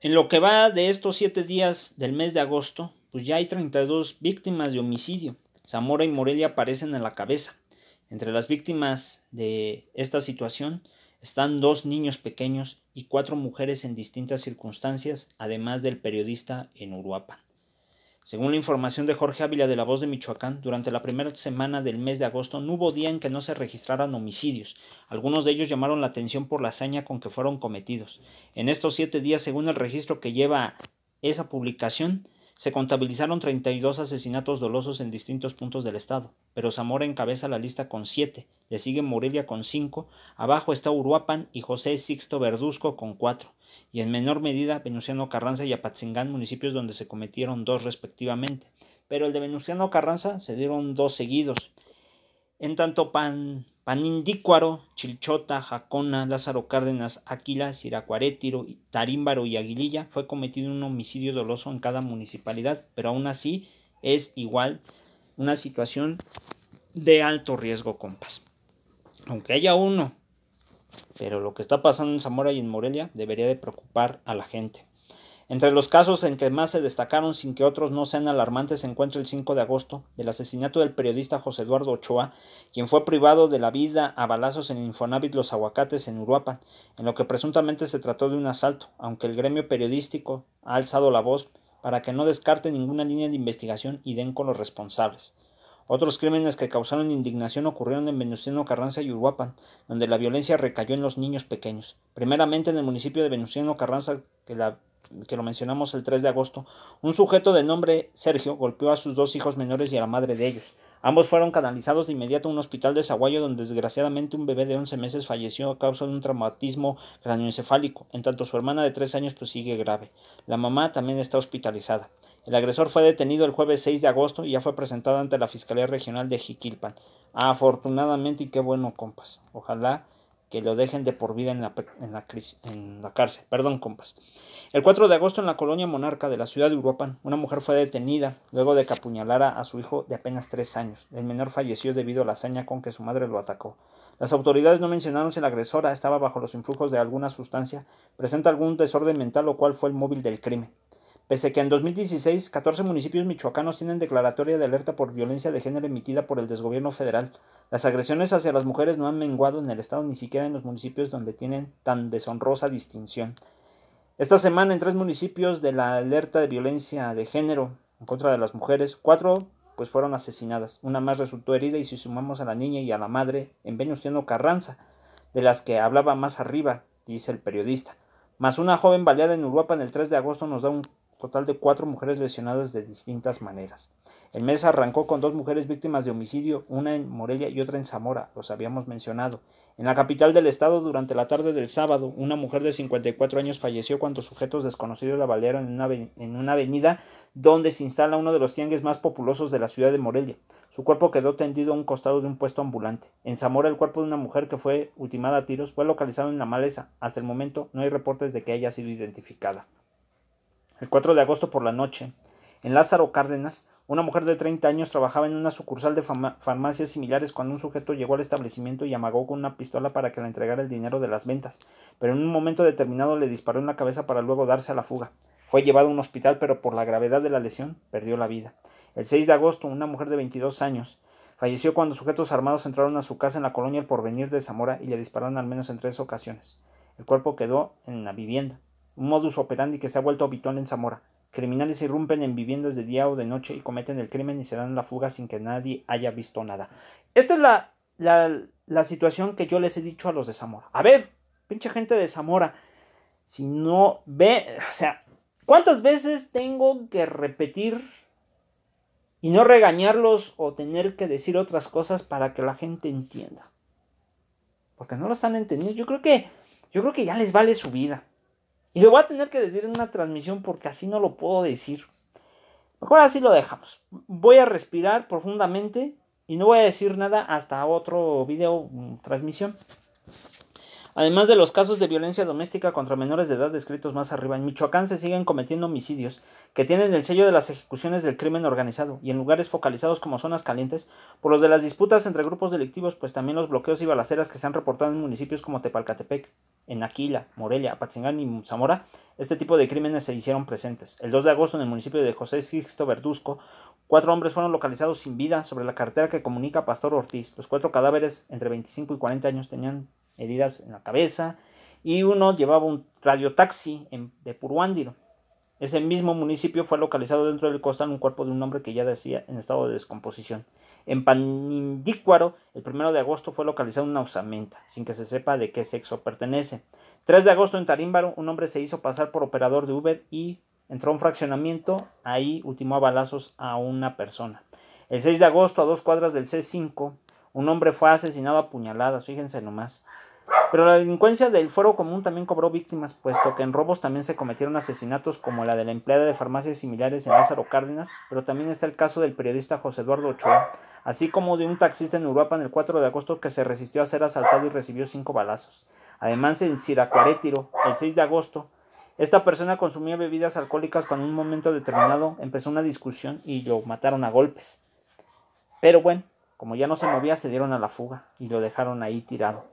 En lo que va de estos siete días del mes de agosto, pues ya hay 32 víctimas de homicidio. Zamora y Morelia aparecen en la cabeza. Entre las víctimas de esta situación están dos niños pequeños y cuatro mujeres en distintas circunstancias, además del periodista en Uruapan. Según la información de Jorge Ávila de La Voz de Michoacán, durante la primera semana del mes de agosto no hubo día en que no se registraran homicidios. Algunos de ellos llamaron la atención por la hazaña con que fueron cometidos. En estos siete días, según el registro que lleva esa publicación, se contabilizaron 32 asesinatos dolosos en distintos puntos del estado, pero Zamora encabeza la lista con siete, le sigue Morelia con cinco, abajo está Uruapan y José Sixto Verduzco con cuatro y en menor medida Venustiano Carranza y Apatzingán, municipios donde se cometieron dos respectivamente. Pero el de Venustiano Carranza se dieron dos seguidos. En tanto Pan, Panindícuaro, Chilchota, Jacona, Lázaro Cárdenas, Aquila, Siracuarétiro, Tarímbaro y Aguililla fue cometido un homicidio doloso en cada municipalidad, pero aún así es igual una situación de alto riesgo, compas. Aunque haya uno pero lo que está pasando en Zamora y en Morelia debería de preocupar a la gente. Entre los casos en que más se destacaron sin que otros no sean alarmantes se encuentra el 5 de agosto, del asesinato del periodista José Eduardo Ochoa, quien fue privado de la vida a balazos en Infonavit Los Aguacates en Uruapa en lo que presuntamente se trató de un asalto, aunque el gremio periodístico ha alzado la voz para que no descarte ninguna línea de investigación y den con los responsables. Otros crímenes que causaron indignación ocurrieron en Venustiano Carranza y Uruapan, donde la violencia recayó en los niños pequeños. Primeramente en el municipio de Venustiano Carranza, que, lo mencionamos el 3 de agosto, un sujeto de nombre Sergio golpeó a sus dos hijos menores y a la madre de ellos. Ambos fueron canalizados de inmediato a un hospital de Zaguayo donde desgraciadamente un bebé de 11 meses falleció a causa de un traumatismo cranioencefálico, en tanto su hermana de 3 años prosigue sigue grave. La mamá también está hospitalizada. El agresor fue detenido el jueves 6 de agosto y ya fue presentado ante la Fiscalía Regional de Jiquilpan. Afortunadamente, y qué bueno, compas. Ojalá que lo dejen de por vida en la, cárcel. Perdón, compas. El 4 de agosto en la colonia Monarca de la ciudad de Uruapan, una mujer fue detenida luego de que apuñalara a su hijo de apenas tres años. El menor falleció debido a la hazaña con que su madre lo atacó. Las autoridades no mencionaron si la agresora estaba bajo los influjos de alguna sustancia, presenta algún desorden mental o cual fue el móvil del crimen. Pese que en 2016 14 municipios michoacanos tienen declaratoria de alerta por violencia de género emitida por el desgobierno federal, las agresiones hacia las mujeres no han menguado en el estado ni siquiera en los municipios donde tienen tan deshonrosa distinción. Esta semana en tres municipios de la alerta de violencia de género en contra de las mujeres, cuatro pues fueron asesinadas, una más resultó herida y si sumamos a la niña y a la madre en Venustiano Carranza, de las que hablaba más arriba, dice el periodista. Más una joven baleada en en el 3 de agosto nos da un total de cuatro mujeres lesionadas de distintas maneras. El mes arrancó con dos mujeres víctimas de homicidio, una en Morelia y otra en Zamora, los habíamos mencionado. En la capital del estado, durante la tarde del sábado, una mujer de 54 años falleció cuando sujetos desconocidos la balearon en una, avenida donde se instala uno de los tianguis más populosos de la ciudad de Morelia. Su cuerpo quedó tendido a un costado de un puesto ambulante. En Zamora, el cuerpo de una mujer que fue ultimada a tiros fue localizado en la maleza. Hasta el momento no hay reportes de que haya sido identificada el 4 de agosto por la noche, en Lázaro Cárdenas, una mujer de 30 años trabajaba en una sucursal de farmacias similares cuando un sujeto llegó al establecimiento y amagó con una pistola para que le entregara el dinero de las ventas, pero en un momento determinado le disparó en la cabeza para luego darse a la fuga. Fue llevado a un hospital, pero por la gravedad de la lesión perdió la vida. El 6 de agosto, una mujer de 22 años falleció cuando sujetos armados entraron a su casa en la colonia El Porvenir de Zamora y le dispararon al menos en tres ocasiones. El cuerpo quedó en la vivienda un modus operandi que se ha vuelto habitual en Zamora. Criminales irrumpen en viviendas de día o de noche y cometen el crimen y se dan la fuga sin que nadie haya visto nada. Esta es la, la, la situación que yo les he dicho a los de Zamora. A ver, pinche gente de Zamora, si no ve, o sea, ¿cuántas veces tengo que repetir y no regañarlos o tener que decir otras cosas para que la gente entienda? Porque no lo están entendiendo. Yo creo que, yo creo que ya les vale su vida. Y lo voy a tener que decir en una transmisión porque así no lo puedo decir. Mejor así lo dejamos. Voy a respirar profundamente y no voy a decir nada hasta otro video mm, transmisión. Además de los casos de violencia doméstica contra menores de edad descritos más arriba, en Michoacán se siguen cometiendo homicidios que tienen el sello de las ejecuciones del crimen organizado y en lugares focalizados como zonas calientes por los de las disputas entre grupos delictivos, pues también los bloqueos y balaceras que se han reportado en municipios como Tepalcatepec, en Aquila, Morelia, Apatzingán y Zamora, este tipo de crímenes se hicieron presentes. El 2 de agosto, en el municipio de José Sixto Verduzco, cuatro hombres fueron localizados sin vida sobre la carretera que comunica Pastor Ortiz. Los cuatro cadáveres, entre 25 y 40 años, tenían heridas en la cabeza y uno llevaba un radiotaxi de Puruándiro. Ese mismo municipio fue localizado dentro del costal un cuerpo de un hombre que ya decía en estado de descomposición. En Panindícuaro, el 1 de agosto fue localizada una usamenta, sin que se sepa de qué sexo pertenece. 3 de agosto en Tarímbaro, un hombre se hizo pasar por operador de Uber y entró a un fraccionamiento, ahí ultimó a balazos a una persona. El 6 de agosto, a dos cuadras del C5, un hombre fue asesinado a puñaladas, fíjense nomás. Pero la delincuencia del fuero común también cobró víctimas, puesto que en robos también se cometieron asesinatos como la de la empleada de farmacias similares en Lázaro Cárdenas, pero también está el caso del periodista José Eduardo Ochoa, así como de un taxista en en el 4 de agosto que se resistió a ser asaltado y recibió cinco balazos. Además, en Siracuarétiro, el 6 de agosto, esta persona consumía bebidas alcohólicas cuando en un momento determinado empezó una discusión y lo mataron a golpes. Pero bueno, como ya no se movía, se dieron a la fuga y lo dejaron ahí tirado.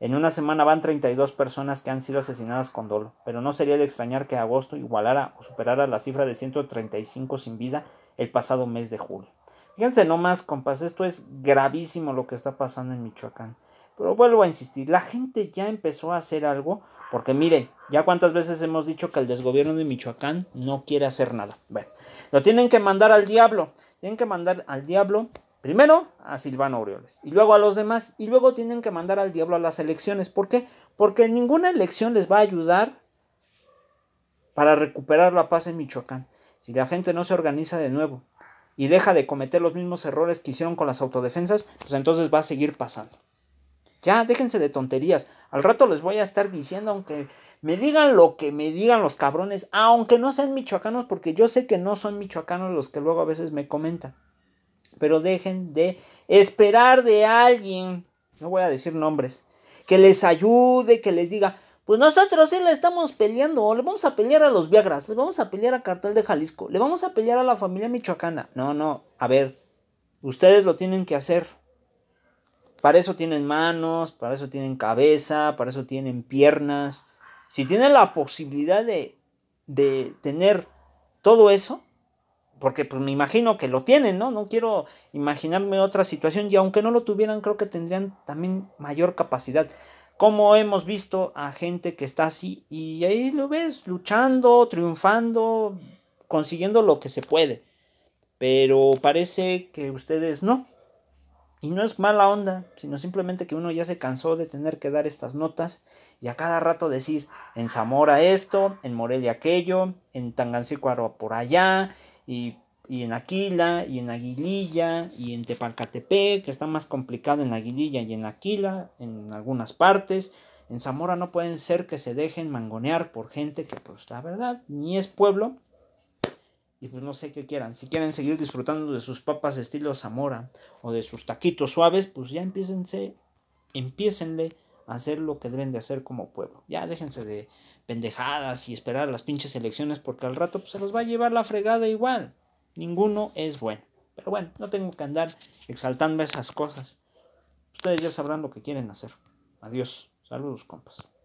En una semana van 32 personas que han sido asesinadas con dolo, pero no sería de extrañar que agosto igualara o superara la cifra de 135 sin vida el pasado mes de julio. Fíjense nomás, compas, esto es gravísimo lo que está pasando en Michoacán. Pero vuelvo a insistir, la gente ya empezó a hacer algo, porque miren, ya cuántas veces hemos dicho que el desgobierno de Michoacán no quiere hacer nada. Bueno, lo tienen que mandar al diablo, tienen que mandar al diablo Primero a Silvano Aureoles y luego a los demás y luego tienen que mandar al diablo a las elecciones. ¿Por qué? Porque ninguna elección les va a ayudar para recuperar la paz en Michoacán. Si la gente no se organiza de nuevo y deja de cometer los mismos errores que hicieron con las autodefensas, pues entonces va a seguir pasando. Ya, déjense de tonterías. Al rato les voy a estar diciendo, aunque me digan lo que me digan los cabrones, aunque no sean michoacanos, porque yo sé que no son michoacanos los que luego a veces me comentan pero dejen de esperar de alguien, no voy a decir nombres, que les ayude, que les diga, pues nosotros sí le estamos peleando, o le vamos a pelear a los Viagras, le vamos a pelear a Cartel de Jalisco, le vamos a pelear a la familia michoacana. No, no, a ver, ustedes lo tienen que hacer. Para eso tienen manos, para eso tienen cabeza, para eso tienen piernas. Si tienen la posibilidad de, de tener todo eso, porque pues, me imagino que lo tienen, ¿no? No quiero imaginarme otra situación y aunque no lo tuvieran, creo que tendrían también mayor capacidad. Como hemos visto a gente que está así y ahí lo ves luchando, triunfando, consiguiendo lo que se puede. Pero parece que ustedes no. Y no es mala onda, sino simplemente que uno ya se cansó de tener que dar estas notas y a cada rato decir en Zamora esto, en Morelia aquello, en Tangancícuaro por allá, y, en Aquila, y en Aguililla, y en Tepalcatepec, que está más complicado en Aguililla y en Aquila, en algunas partes. En Zamora no pueden ser que se dejen mangonear por gente que, pues, la verdad, ni es pueblo. Y pues no sé qué quieran. Si quieren seguir disfrutando de sus papas estilo Zamora o de sus taquitos suaves, pues ya empiecense, empiecenle hacer lo que deben de hacer como pueblo. Ya déjense de pendejadas y esperar las pinches elecciones porque al rato pues, se los va a llevar la fregada igual. Ninguno es bueno. Pero bueno, no tengo que andar exaltando esas cosas. Ustedes ya sabrán lo que quieren hacer. Adiós. Saludos, compas.